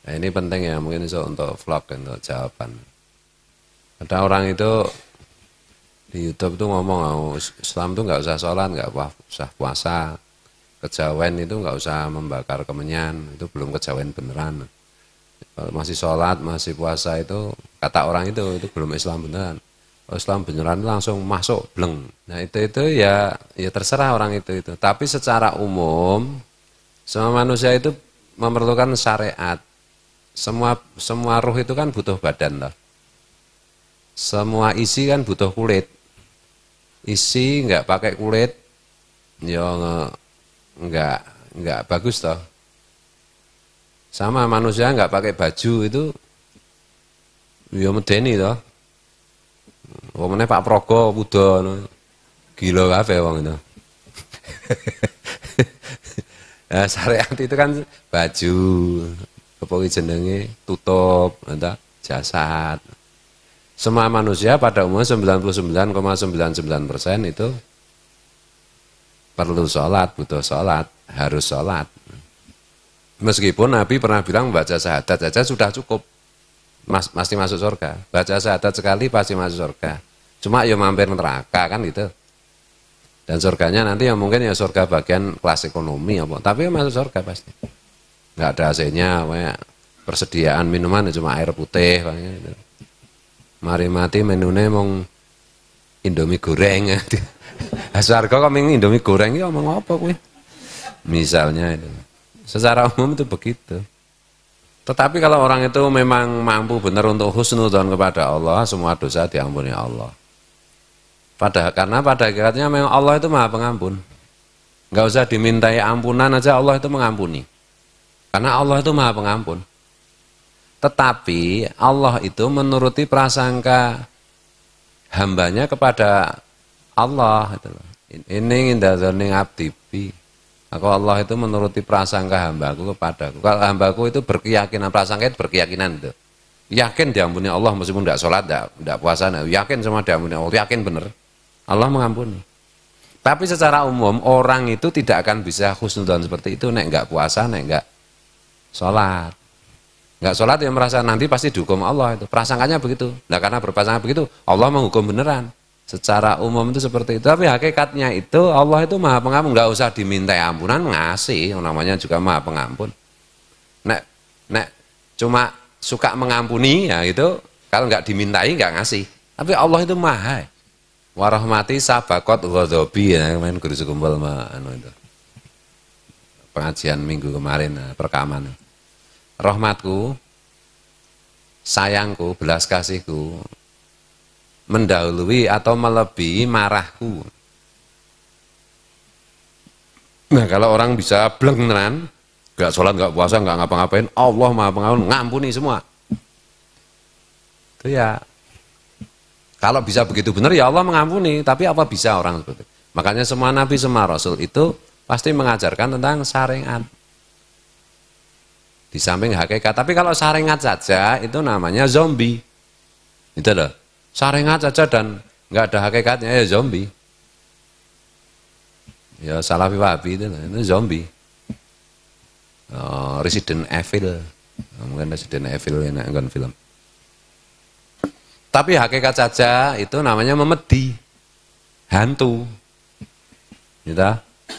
Nah, ini penting ya mungkin itu untuk vlog untuk jawaban. Ada orang itu di YouTube tuh ngomong oh, Islam tuh nggak usah sholat, nggak usah puasa, kejawen itu nggak usah membakar kemenyan, itu belum kejawen beneran. masih sholat, masih puasa itu kata orang itu itu belum Islam beneran. Islam beneran langsung masuk bleng. Nah itu itu ya ya terserah orang itu itu. Tapi secara umum semua manusia itu memerlukan syariat semua semua ruh itu kan butuh badan loh, Semua isi kan butuh kulit. Isi nggak pakai kulit, ya nggak nggak bagus toh. Sama manusia nggak pakai baju itu, ya medeni toh. Wongnya Pak Progo no. gila kafe wong itu. nah, syariat itu kan baju, apa jenenge tutup entah jasad semua manusia pada umumnya 99,99 persen itu perlu sholat, butuh sholat, harus sholat. Meskipun Nabi pernah bilang baca syahadat saja sudah cukup, Mas, masih masuk surga. Baca syahadat sekali pasti masuk surga. Cuma ya mampir neraka kan gitu. Dan surganya nanti ya mungkin ya surga bagian kelas ekonomi apa, tapi ya masuk surga pasti nggak ada AC-nya, persediaan minuman ya cuma air putih. Gitu. Mari mati menune mong Indomie goreng. asar kok ming Indomie goreng ya omong apa kuwi? Misalnya itu. Secara umum itu begitu. Tetapi kalau orang itu memang mampu benar untuk husnudzon kepada Allah, semua dosa diampuni Allah. Pada karena pada akhirnya memang Allah itu Maha Pengampun. Enggak usah dimintai ampunan aja Allah itu mengampuni. Karena Allah itu maha pengampun. Tetapi Allah itu menuruti prasangka hambanya kepada Allah. Gitu ini indah zoning abdibi. Aku Allah itu menuruti prasangka hambaku kepadaku. Kalau hambaku itu berkeyakinan, prasangka itu berkeyakinan itu. Yakin diampuni Allah meskipun tidak sholat, tidak, puasa, tidak. yakin semua diampuni Allah, yakin benar. Allah mengampuni. Tapi secara umum orang itu tidak akan bisa khusnudan seperti itu, nek nggak puasa, nek nggak sholat. Nggak sholat yang merasa nanti pasti dihukum Allah itu. Prasangkanya begitu. Nah karena berprasangka begitu, Allah menghukum beneran. Secara umum itu seperti itu. Tapi hakikatnya itu Allah itu maha pengampun. Nggak usah diminta ampunan, ngasih. Yang namanya juga maha pengampun. Nek, nek cuma suka mengampuni ya itu, Kalau nggak dimintai nggak ngasih. Tapi Allah itu maha warahmati sabakot ghadabi ya kemarin guru sekumpul anu itu pengajian minggu kemarin eh, perekaman. Rahmatku, sayangku, belas kasihku mendahului atau melebihi marahku. Nah kalau orang bisa bleng tenan, gak sholat, gak puasa, gak ngapa-ngapain, Allah maha pengampun, ngampuni semua. Itu ya, kalau bisa begitu benar ya Allah mengampuni, tapi apa bisa orang seperti itu? Makanya semua nabi, semua rasul itu pasti mengajarkan tentang syariat. Di samping hakikat. Tapi kalau syariat saja itu namanya zombie. Itu loh. Syariat saja dan nggak ada hakikatnya ya zombie. Ya salafi wabi itu, loh. itu zombie. Oh, Resident Evil. Oh, mungkin Resident Evil yang kan film. Tapi hakikat saja itu namanya memedi, hantu. Gitu.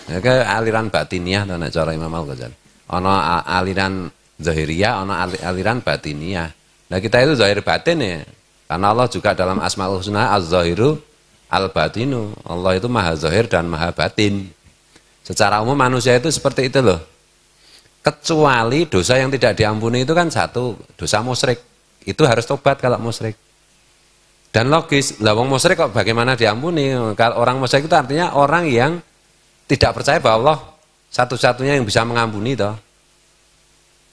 Ya aliran batiniah dan cara Imam Al Ghazali. ono aliran zahiriyah, ono aliran batiniah. Nah kita itu zahir batin ya. Karena Allah juga dalam Asmaul Husna al zahiru Al-Batinu. Allah itu maha zahir dan maha batin. Secara umum manusia itu seperti itu loh. Kecuali dosa yang tidak diampuni itu kan satu, dosa musrik Itu harus tobat kalau musrik. Dan logis, lawang musrik kok bagaimana diampuni? Kalau orang musyrik itu artinya orang yang tidak percaya bahwa Allah satu-satunya yang bisa mengampuni toh.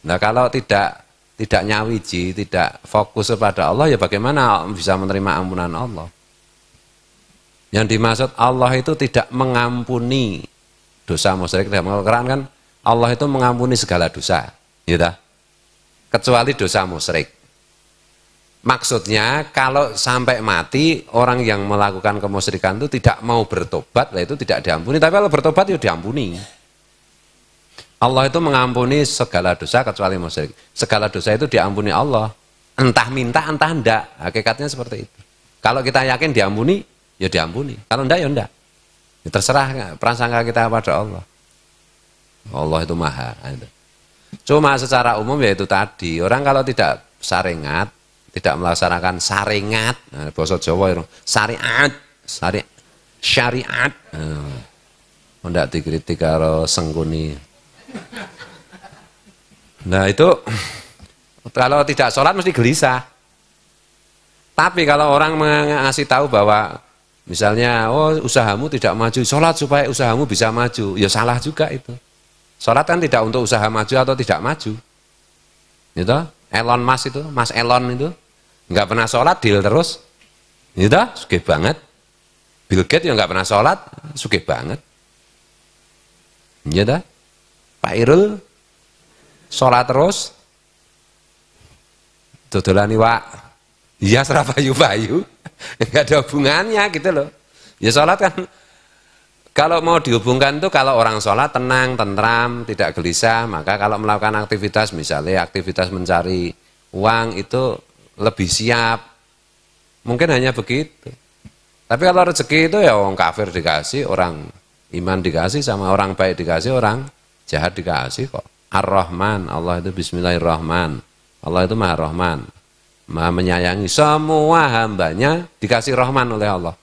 Nah kalau tidak tidak nyawiji, tidak fokus kepada Allah ya bagaimana bisa menerima ampunan Allah? Yang dimaksud Allah itu tidak mengampuni dosa musyrik. tidak al kan Allah itu mengampuni segala dosa, gitu. Kecuali dosa musyrik. Maksudnya kalau sampai mati orang yang melakukan kemusyrikan itu tidak mau bertobat, lah itu tidak diampuni. Tapi kalau bertobat itu ya diampuni. Allah itu mengampuni segala dosa kecuali musyrik. Segala dosa itu diampuni Allah. Entah minta, entah enggak. Hakikatnya seperti itu. Kalau kita yakin diampuni, ya diampuni. Kalau enggak, ya enggak. Ya terserah prasangka kita pada Allah. Allah itu maha. Gitu. Cuma secara umum yaitu tadi, orang kalau tidak saringat, tidak melaksanakan syariat nah, bahasa Jawa itu syariat syari, syariat nah, tidak oh, dikritik kalau sengguni nah itu kalau tidak sholat mesti gelisah tapi kalau orang mengasih tahu bahwa misalnya oh usahamu tidak maju sholat supaya usahamu bisa maju ya salah juga itu sholat kan tidak untuk usaha maju atau tidak maju itu Elon Mas itu Mas Elon itu nggak pernah sholat deal terus ini itu suke banget Bill Gates yang nggak pernah sholat suke banget ini iya dah Pak Irul sholat terus dodolani wak ya serah bayu-bayu nggak ada hubungannya gitu loh ya sholat kan kalau mau dihubungkan tuh kalau orang sholat tenang, tentram, tidak gelisah, maka kalau melakukan aktivitas misalnya aktivitas mencari uang itu lebih siap. Mungkin hanya begitu. Tapi kalau rezeki itu ya orang kafir dikasih, orang iman dikasih, sama orang baik dikasih, orang jahat dikasih kok. Ar-Rahman, Allah itu Bismillahirrahman. Allah itu Maha Rahman. Maha menyayangi semua hambanya dikasih Rahman oleh Allah.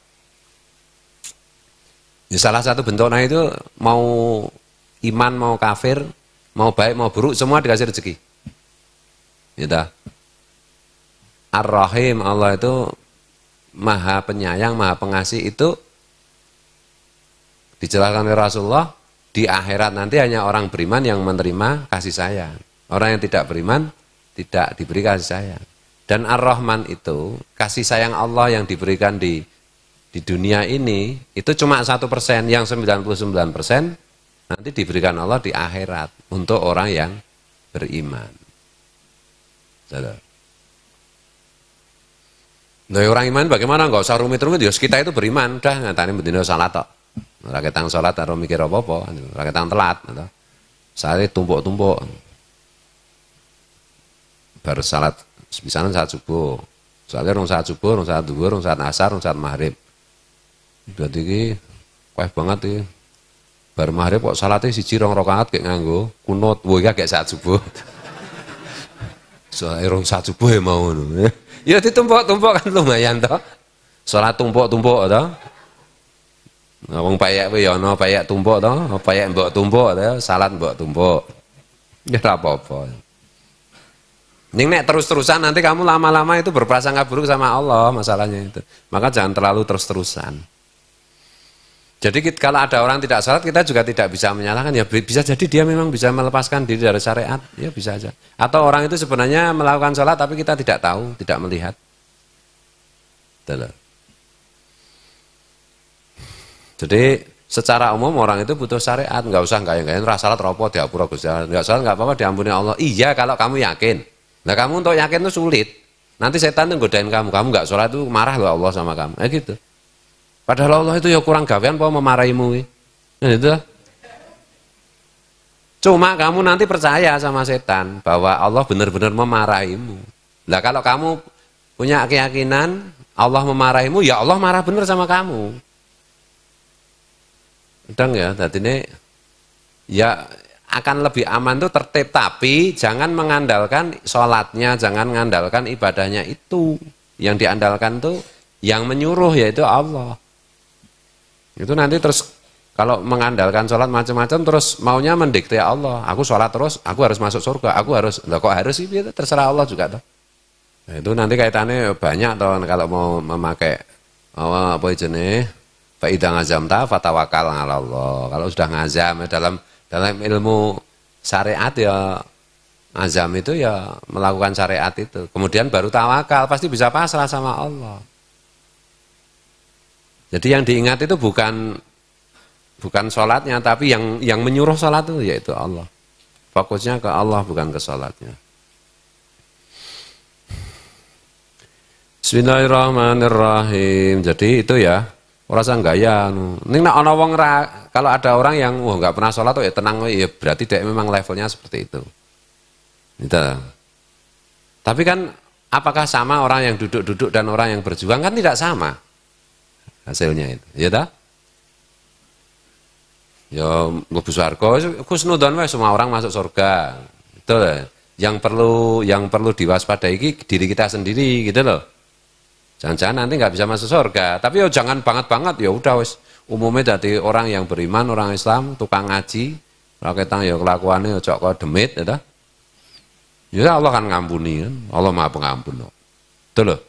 Ya, salah satu bentuknya itu mau iman, mau kafir, mau baik, mau buruk, semua dikasih rezeki. Ya, Ar-Rahim Allah itu maha penyayang, maha pengasih itu dijelaskan oleh Rasulullah di akhirat nanti hanya orang beriman yang menerima kasih sayang. Orang yang tidak beriman tidak diberi kasih sayang. Dan Ar-Rahman itu kasih sayang Allah yang diberikan di di dunia ini itu cuma satu persen, yang 99 persen nanti diberikan Allah di akhirat untuk orang yang beriman. Saudara. Nah, orang iman bagaimana? Enggak usah rumit-rumit, ya kita itu beriman, dah ngatane betina salat tok. Ora ketang salat karo mikir apa-apa, ora ketang telat, ngono. Gitu. Sare tumpuk-tumpuk. Baru salat misalnya saat subuh. Soalnya rong saat subuh, rong saat duhur, rong saat asar, rong saat maghrib. berarti iki kueh banget iki. Bar maghrib kok salate siji rong rakaat kayak nganggo kunut, wah kayak saat subuh. Soalnya rong satu buah ya mau. Ya, ya ditumpuk-tumpuk kan lumayan toh. Salat tumpuk-tumpuk toh. Ngomong nah, payak kuwi ya ana payak tumpuk toh, payak mbok tumpuk toh, salat mbok tumpuk. Ya ora apa-apa. Ning nek terus-terusan nanti kamu lama-lama itu berprasangka buruk sama Allah masalahnya itu. Maka jangan terlalu terus-terusan. Jadi kalau ada orang tidak sholat kita juga tidak bisa menyalahkan ya bisa jadi dia memang bisa melepaskan diri dari syariat ya bisa aja. Atau orang itu sebenarnya melakukan sholat tapi kita tidak tahu, tidak melihat. Jadi secara umum orang itu butuh syariat, nggak usah nggak nggak rasa sholat ropo dihapura gus Allah, nggak sholat nggak apa-apa diampuni Allah. Iya kalau kamu yakin. Nah kamu untuk yakin itu sulit. Nanti setan tuh godain kamu, kamu nggak sholat itu marah loh Allah sama kamu. Ya gitu. Padahal Allah itu ya kurang gawean apa memarahimu. Nah, ya itu. Cuma kamu nanti percaya sama setan bahwa Allah benar-benar memarahimu. Nah kalau kamu punya keyakinan Allah memarahimu, ya Allah marah benar sama kamu. Udang ya, tadi ini ya akan lebih aman tuh tertib tapi jangan mengandalkan sholatnya jangan mengandalkan ibadahnya itu yang diandalkan tuh yang menyuruh yaitu Allah itu nanti terus kalau mengandalkan sholat macam-macam terus maunya mendikte Allah. Aku sholat terus, aku harus masuk surga, aku harus, loh kok harus sih, terserah Allah juga. tuh. Nah, itu nanti kaitannya banyak toh kalau mau memakai oh, apa jenis faidah ngazam ta fatawakal Allah. Kalau sudah ngazam ya, dalam dalam ilmu syariat ya ngazam itu ya melakukan syariat itu. Kemudian baru tawakal pasti bisa pasrah sama Allah. Jadi yang diingat itu bukan bukan sholatnya, tapi yang yang menyuruh sholat itu yaitu Allah. Fokusnya ke Allah bukan ke sholatnya. Bismillahirrahmanirrahim. Jadi itu ya, ora enggak ya. Anu. Nih nak ono wong ra, kalau ada orang yang wah nggak pernah sholat oh, ya tenang ya berarti dia memang levelnya seperti itu. Itu. Tapi kan apakah sama orang yang duduk-duduk dan orang yang berjuang kan tidak sama hasilnya itu. Ya ta Ya mlebu swarga kusnudon wae semua orang masuk surga. Betul ya? Yang perlu yang perlu diwaspadai iki diri kita sendiri gitu loh. Jangan-jangan nanti nggak bisa masuk surga. Tapi ya jangan banget-banget ya udah wes umumnya jadi orang yang beriman, orang Islam, tukang ngaji, raketang ya kelakuannya ya cokok demit ya Ya Allah kan ngampuni kan. Allah Maha Pengampun itu loh.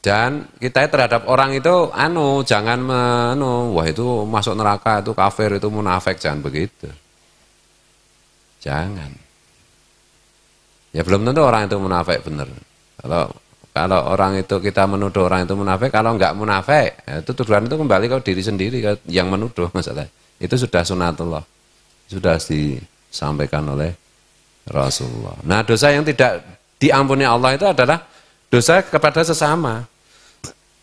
Dan kita terhadap orang itu anu jangan menu wah itu masuk neraka itu kafir itu munafik jangan begitu. Jangan. Ya belum tentu orang itu munafik bener Kalau kalau orang itu kita menuduh orang itu munafik, kalau nggak munafik, ya, itu tuduhan itu kembali ke diri sendiri yang menuduh masalah. Itu sudah sunatullah. Sudah disampaikan oleh Rasulullah. Nah, dosa yang tidak diampuni Allah itu adalah Dosa kepada sesama.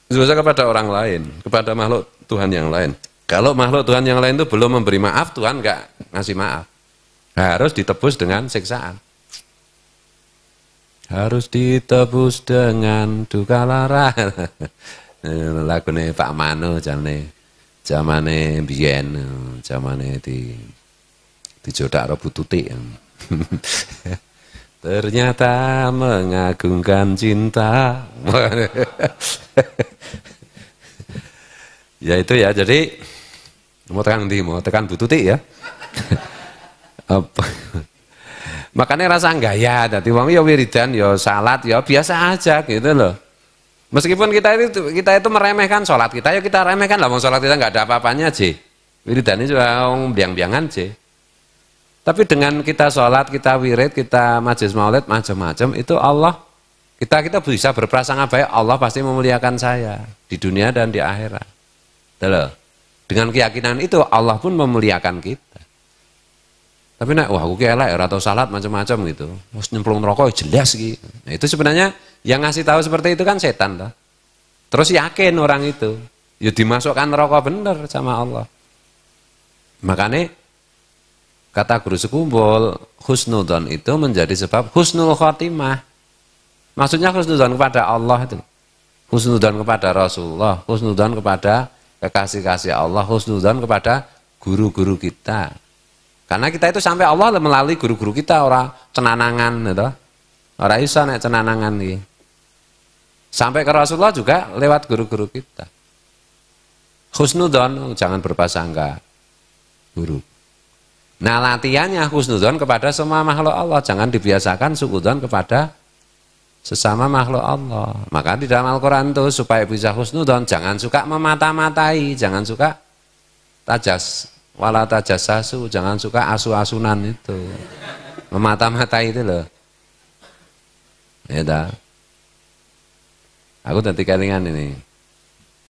Dosa kepada orang lain, kepada makhluk Tuhan yang lain. Kalau makhluk Tuhan yang lain itu belum memberi maaf, Tuhan nggak ngasih maaf. Harus ditebus dengan siksaan. Harus ditebus dengan duka lara. Lagu nih Pak Mano jamane jamane biyen jamane di di jodak rebu Ternyata mengagungkan cinta. ya itu ya, jadi mau tekan di mau tekan bututi ya. Makanya rasa ya, dadi wong ya wiridan, ya salat, ya biasa aja gitu loh. Meskipun kita itu kita itu meremehkan salat kita, ya kita remehkan lah, mau sholat kita enggak ada apa-apanya sih. Wiridan itu cuma biang-biangan sih. Tapi dengan kita sholat, kita wirid, kita majlis maulid, macam-macam, itu Allah, kita kita bisa berprasangka baik, Allah pasti memuliakan saya di dunia dan di akhirat. Dulu. Dengan keyakinan itu Allah pun memuliakan kita. Tapi nak, wah aku lah, atau salat macam-macam gitu. Terus nyemplung rokok ya jelas gitu. Nah, itu sebenarnya yang ngasih tahu seperti itu kan setan toh. Terus yakin orang itu. Ya dimasukkan rokok bener sama Allah. Makanya Kata guru sekumpul, husnudon itu menjadi sebab husnul khotimah. Maksudnya husnudon kepada Allah itu. Husnudon kepada Rasulullah, husnudon kepada kekasih-kasih Allah, husnudon kepada guru-guru kita. Karena kita itu sampai Allah melalui guru-guru kita orang cenanangan itu Orang isa naik cenanangan ini. Sampai ke Rasulullah juga lewat guru-guru kita. Husnudon, jangan berpasangka buruk. Nah latihannya khusnudon kepada semua makhluk Allah. Jangan dibiasakan sukudon kepada sesama makhluk Allah. Maka di dalam Al-Quran itu supaya bisa khusnudon, jangan suka memata-matai, jangan suka tajas, wala asu, jangan suka asu-asunan itu. Memata-matai itu loh. Ya dah. Aku nanti kelingan ini.